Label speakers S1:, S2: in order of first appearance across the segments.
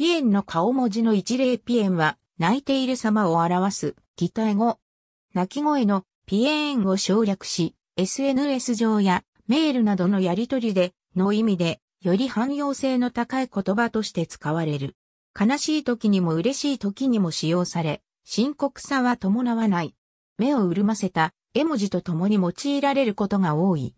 S1: ピエンの顔文字の一例ピエンは、泣いている様を表す、擬態語。泣き声のピエンを省略し、SNS 上やメールなどのやりとりで、の意味で、より汎用性の高い言葉として使われる。悲しい時にも嬉しい時にも使用され、深刻さは伴わない。目を潤ませた絵文字と共に用いられることが多い。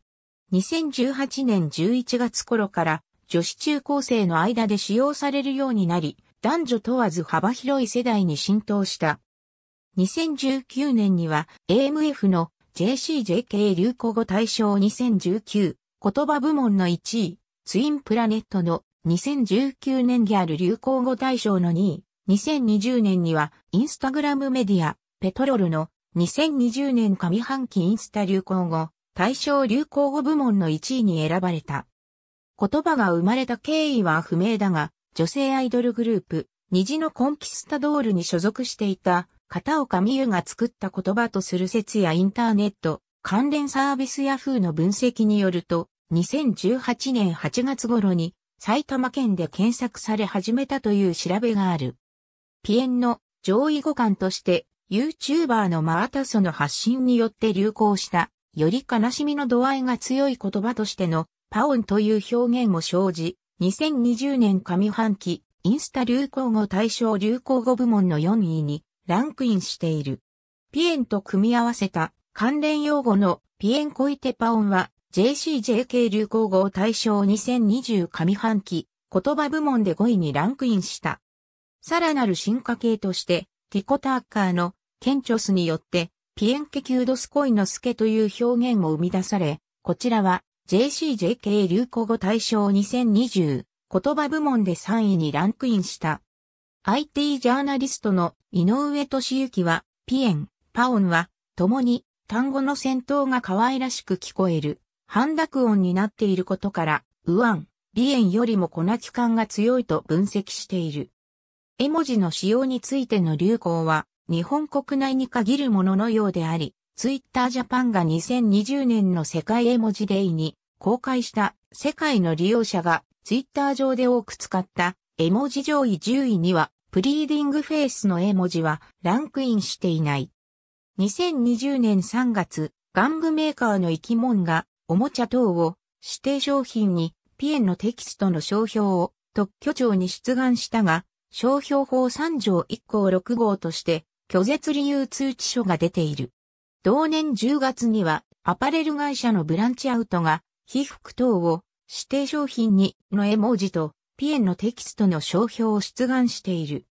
S1: 2018年11月頃から女子中高生の間で使用されるようになり、男女問わず幅広い世代に浸透した。2019年には AMF の JCJK 流行語大賞2019言葉部門の1位、ツインプラネットの2019年ギャル流行語大賞の2位、2020年にはインスタグラムメディア、ペトロルの2020年上半期インスタ流行語大賞流行語部門の1位に選ばれた。言葉が生まれた経緯は不明だが、女性アイドルグループ、虹のコンキスタドールに所属していた片岡美優が作った言葉とする説やインターネット、関連サービスヤフーの分析によると、2018年8月頃に埼玉県で検索され始めたという調べがある。ピエンの上位互換として、YouTuber のマータソの発信によって流行した、より悲しみの度合いが強い言葉としてのパオンという表現を生じ、2020年上半期、インスタ流行語大賞流行語部門の4位にランクインしている。ピエンと組み合わせた関連用語のピエンコイテパオンは JCJK 流行語大賞2020上半期言葉部門で5位にランクインした。さらなる進化系として、ティコタッカーのケンチョスによってピエンケキュードスコイノスケという表現も生み出され、こちらは JCJK 流行語大賞2020言葉部門で3位にランクインした。IT ジャーナリストの井上俊之は、ピエン、パオンは、共に単語の先頭が可愛らしく聞こえる、半濁音になっていることから、ウアン、リエンよりも粉気感が強いと分析している。絵文字の使用についての流行は、日本国内に限るもののようであり、ツイッタージャパンが2020年の世界絵文字デイに公開した世界の利用者がツイッター上で多く使った絵文字上位10位にはプリーディングフェイスの絵文字はランクインしていない。2020年3月、玩具メーカーの生き物がおもちゃ等を指定商品にピエンのテキストの商標を特許庁に出願したが、商標法3条1項6号として拒絶理由通知書が出ている。同年10月にはアパレル会社のブランチアウトが、被服等を指定商品にの絵文字とピエンのテキストの商標を出願している。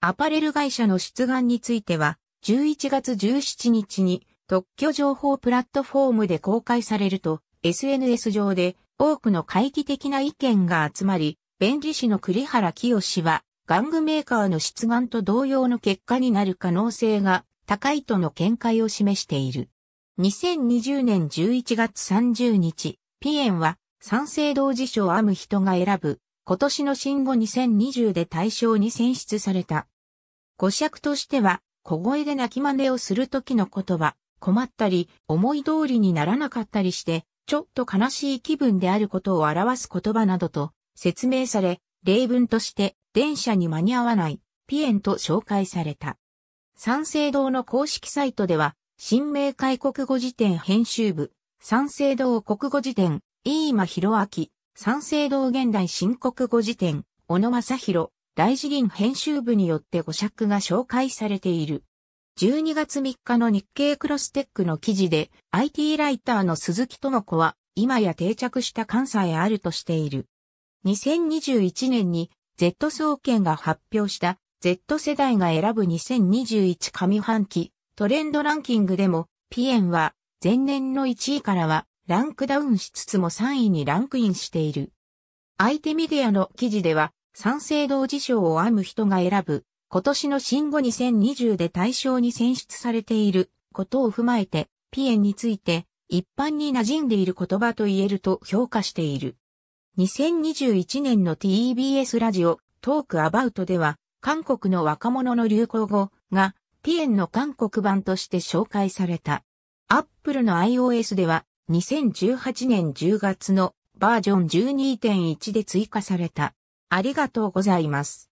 S1: アパレル会社の出願については、11月17日に特許情報プラットフォームで公開されると、SNS 上で多くの会議的な意見が集まり、弁理士の栗原清は、玩具メーカーの出願と同様の結果になる可能性が高いとの見解を示している。2020年11月30日、ピエンは、賛成同時賞アム人が選ぶ、今年の新語2020で大賞に選出された。語尺としては、小声で泣き真似をする時の言葉、困ったり、思い通りにならなかったりして、ちょっと悲しい気分であることを表す言葉などと説明され、例文として、電車に間に合わない、ピエンと紹介された。三省堂の公式サイトでは、新明解国語辞典編集部、三省堂国語辞典、飯間博明、三省堂現代新国語辞典、小野正弘、大辞林編集部によって五尺が紹介されている。12月3日の日経クロステックの記事で、IT ライターの鈴木智子は、今や定着した関西あるとしている。2021年に Z 総研が発表した Z 世代が選ぶ2021上半期トレンドランキングでも、ピエンは前年の1位からはランクダウンしつつも3位にランクインしている。相手メディアの記事では、賛成同時賞を編む人が選ぶ、今年の新語2020で対象に選出されていることを踏まえて、ピエンについて一般に馴染んでいる言葉と言えると評価している。2021年の TBS ラジオトークアバウトでは、韓国の若者の流行語がピエンの韓国版として紹介された。アップルの iOS では2018年10月のバージョン12.1で追加された。ありがとうございます。